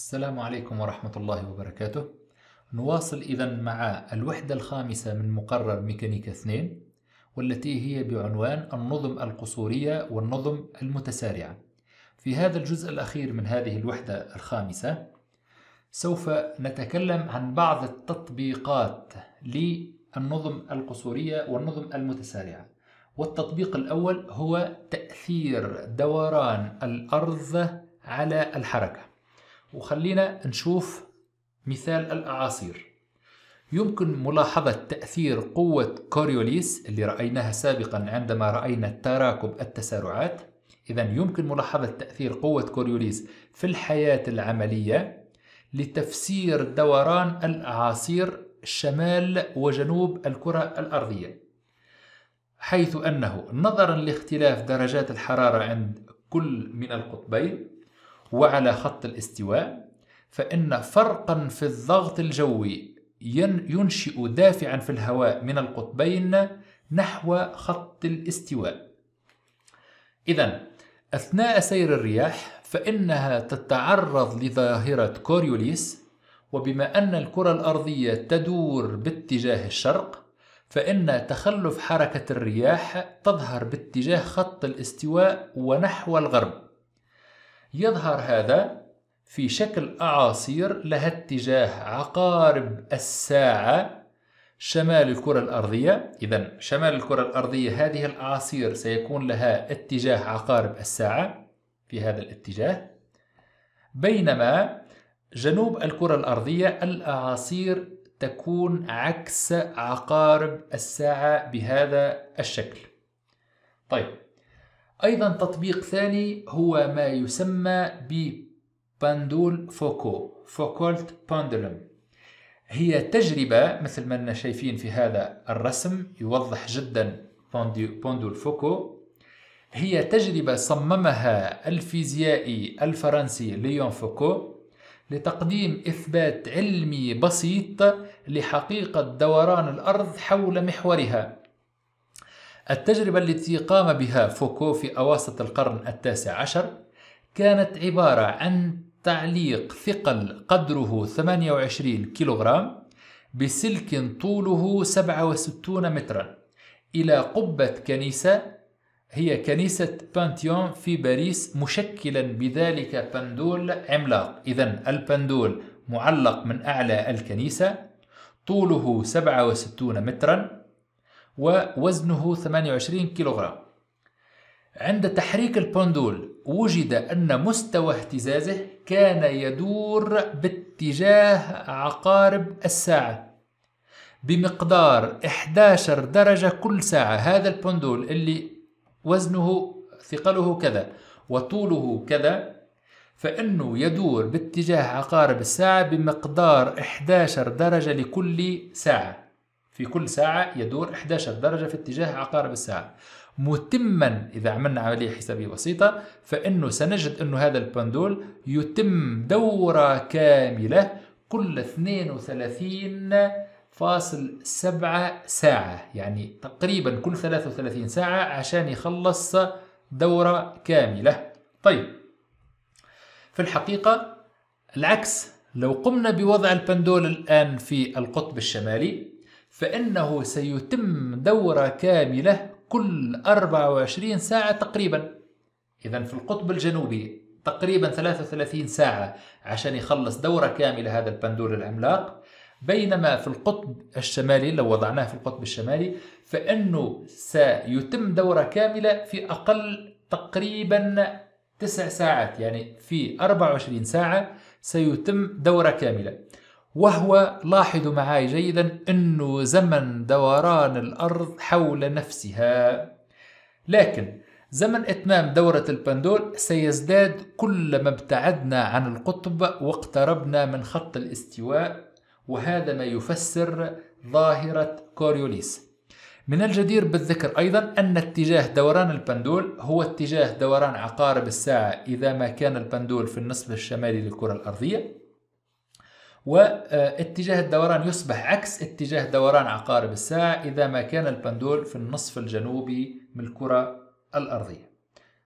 السلام عليكم ورحمة الله وبركاته نواصل إذا مع الوحدة الخامسة من مقرر ميكانيكا 2 والتي هي بعنوان النظم القصورية والنظم المتسارعة في هذا الجزء الأخير من هذه الوحدة الخامسة سوف نتكلم عن بعض التطبيقات للنظم القصورية والنظم المتسارعة والتطبيق الأول هو تأثير دوران الأرض على الحركة وخلينا نشوف مثال الأعاصير يمكن ملاحظة تأثير قوة كوريوليس اللي رأيناها سابقا عندما رأينا تراكب التسارعات إذا يمكن ملاحظة تأثير قوة كوريوليس في الحياة العملية لتفسير دوران الأعاصير شمال وجنوب الكرة الأرضية حيث أنه نظرا لاختلاف درجات الحرارة عند كل من القطبين وعلى خط الاستواء فإن فرقا في الضغط الجوي ينشئ دافعا في الهواء من القطبين نحو خط الاستواء إذا أثناء سير الرياح فإنها تتعرض لظاهرة كوريوليس وبما أن الكرة الأرضية تدور باتجاه الشرق فإن تخلف حركة الرياح تظهر باتجاه خط الاستواء ونحو الغرب يظهر هذا في شكل أعاصير لها اتجاه عقارب الساعة شمال الكرة الأرضية إذا شمال الكرة الأرضية هذه الأعاصير سيكون لها اتجاه عقارب الساعة في هذا الاتجاه بينما جنوب الكرة الأرضية الأعاصير تكون عكس عقارب الساعة بهذا الشكل طيب أيضا تطبيق ثاني هو ما يسمى بباندول فوكو فوكولت باندولم هي تجربة مثل ما شايفين في هذا الرسم يوضح جدا باندول فوكو هي تجربة صممها الفيزيائي الفرنسي ليون فوكو لتقديم إثبات علمي بسيط لحقيقة دوران الأرض حول محورها التجربة التي قام بها فوكو في أواسط القرن التاسع عشر كانت عبارة عن تعليق ثقل قدره 28 كيلوغرام بسلك طوله 67 مترا إلى قبة كنيسة هي كنيسة بانتيون في باريس مشكلا بذلك بندول عملاق إذا البندول معلق من أعلى الكنيسة طوله 67 مترا ووزنه 28 كيلوغرام عند تحريك البندول وجد أن مستوى اهتزازه كان يدور باتجاه عقارب الساعة بمقدار 11 درجة كل ساعة هذا البندول اللي وزنه ثقله كذا وطوله كذا فإنه يدور باتجاه عقارب الساعة بمقدار 11 درجة لكل ساعة في كل ساعة يدور 11 درجة في اتجاه عقارب الساعة متما إذا عملنا عملية حسابية بسيطة فإنه سنجد أنه هذا البندول يتم دورة كاملة كل 32.7 ساعة يعني تقريبا كل 33 ساعة عشان يخلص دورة كاملة طيب في الحقيقة العكس لو قمنا بوضع البندول الآن في القطب الشمالي فإنه سيتم دورة كاملة كل 24 ساعة تقريبا إذا في القطب الجنوبي تقريبا 33 ساعة عشان يخلص دورة كاملة هذا البندور العملاق بينما في القطب الشمالي لو وضعناه في القطب الشمالي فإنه سيتم دورة كاملة في أقل تقريبا تسع ساعات يعني في 24 ساعة سيتم دورة كاملة وهو لاحظوا معي جيدا أنه زمن دوران الأرض حول نفسها لكن زمن إتمام دورة البندول سيزداد كلما ابتعدنا عن القطب واقتربنا من خط الاستواء وهذا ما يفسر ظاهرة كوريوليس من الجدير بالذكر أيضا أن اتجاه دوران البندول هو اتجاه دوران عقارب الساعة إذا ما كان البندول في النصف الشمالي للكرة الأرضية واتجاه الدوران يصبح عكس اتجاه دوران عقارب الساعة إذا ما كان البندول في النصف الجنوبي من الكرة الأرضية